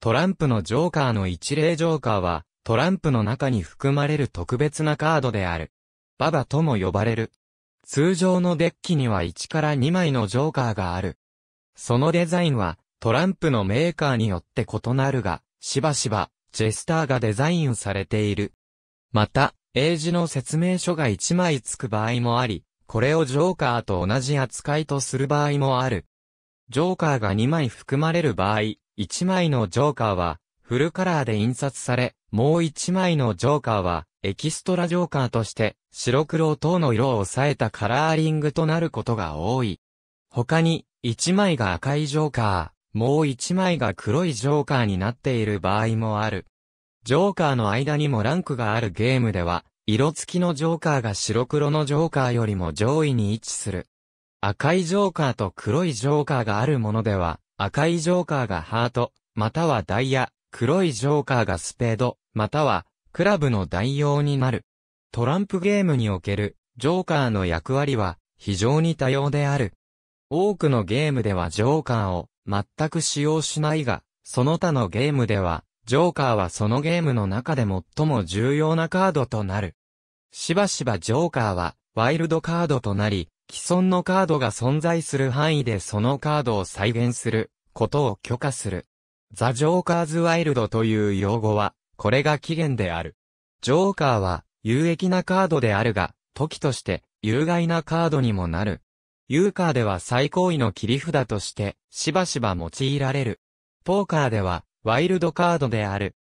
トランプのジョーカーの一例ジョーカーは、トランプの中に含まれる特別なカードである。ババとも呼ばれる。通常のデッキには1から2枚のジョーカーがある。そのデザインは、トランプのメーカーによって異なるが、しばしば、ジェスターがデザインされている。また、英字の説明書が1枚付く場合もあり、これをジョーカーと同じ扱いとする場合もある。ジョーカーが2枚含まれる場合、一枚のジョーカーは、フルカラーで印刷され、もう一枚のジョーカーは、エキストラジョーカーとして、白黒等の色を抑えたカラーリングとなることが多い。他に、一枚が赤いジョーカー、もう一枚が黒いジョーカーになっている場合もある。ジョーカーの間にもランクがあるゲームでは、色付きのジョーカーが白黒のジョーカーよりも上位に位置する。赤いジョーカーと黒いジョーカーがあるものでは、赤いジョーカーがハート、またはダイヤ、黒いジョーカーがスペード、または、クラブの代用になる。トランプゲームにおける、ジョーカーの役割は、非常に多様である。多くのゲームではジョーカーを、全く使用しないが、その他のゲームでは、ジョーカーはそのゲームの中で最も重要なカードとなる。しばしばジョーカーは、ワイルドカードとなり、既存のカードが存在する範囲でそのカードを再現することを許可する。ザ・ジョーカーズ・ワイルドという用語は、これが起源である。ジョーカーは、有益なカードであるが、時として、有害なカードにもなる。ユーカーでは最高位の切り札として、しばしば用いられる。ポーカーでは、ワイルドカードである。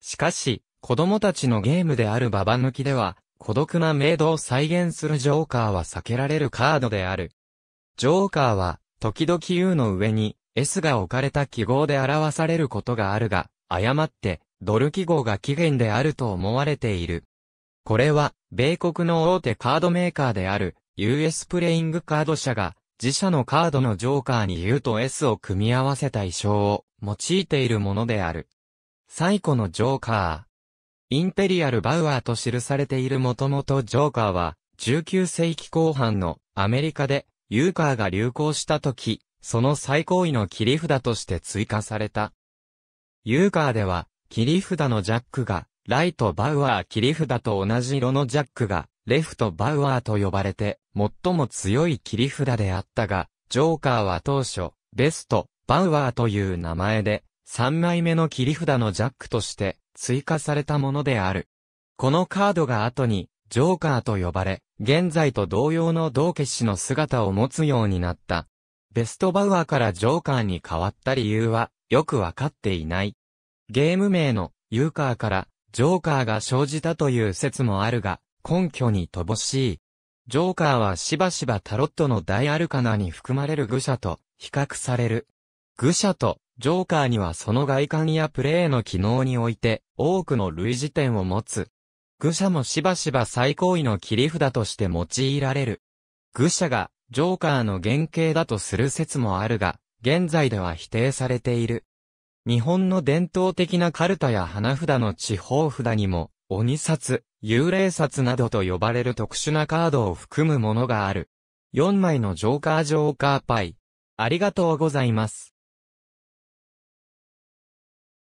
しかし、子供たちのゲームであるババ抜きでは、孤独なメイドを再現するジョーカーは避けられるカードである。ジョーカーは、時々 U の上に S が置かれた記号で表されることがあるが、誤って、ドル記号が起源であると思われている。これは、米国の大手カードメーカーである、US プレイングカード社が、自社のカードのジョーカーに U と S を組み合わせた意匠を用いているものである。最古のジョーカー。インペリアル・バウアーと記されているもともとジョーカーは、19世紀後半のアメリカで、ユーカーが流行した時、その最高位の切り札として追加された。ユーカーでは、切り札のジャックが、ライト・バウアー切り札と同じ色のジャックが、レフト・バウアーと呼ばれて、最も強い切り札であったが、ジョーカーは当初、ベスト、バウアーという名前で、3枚目の切り札のジャックとして、追加されたものである。このカードが後に、ジョーカーと呼ばれ、現在と同様の道化師の姿を持つようになった。ベストバウアーからジョーカーに変わった理由は、よくわかっていない。ゲーム名の、ユーカーから、ジョーカーが生じたという説もあるが、根拠に乏しい。ジョーカーはしばしばタロットの大アルカナに含まれる愚者と比較される。愚者とジョーカーにはその外観やプレーの機能において、多くの類似点を持つ。愚者もしばしば最高位の切り札として用いられる。愚者が、ジョーカーの原型だとする説もあるが、現在では否定されている。日本の伝統的なカルタや花札の地方札にも、鬼札、幽霊札などと呼ばれる特殊なカードを含むものがある。4枚のジョーカージョーカーパイ。ありがとうございます。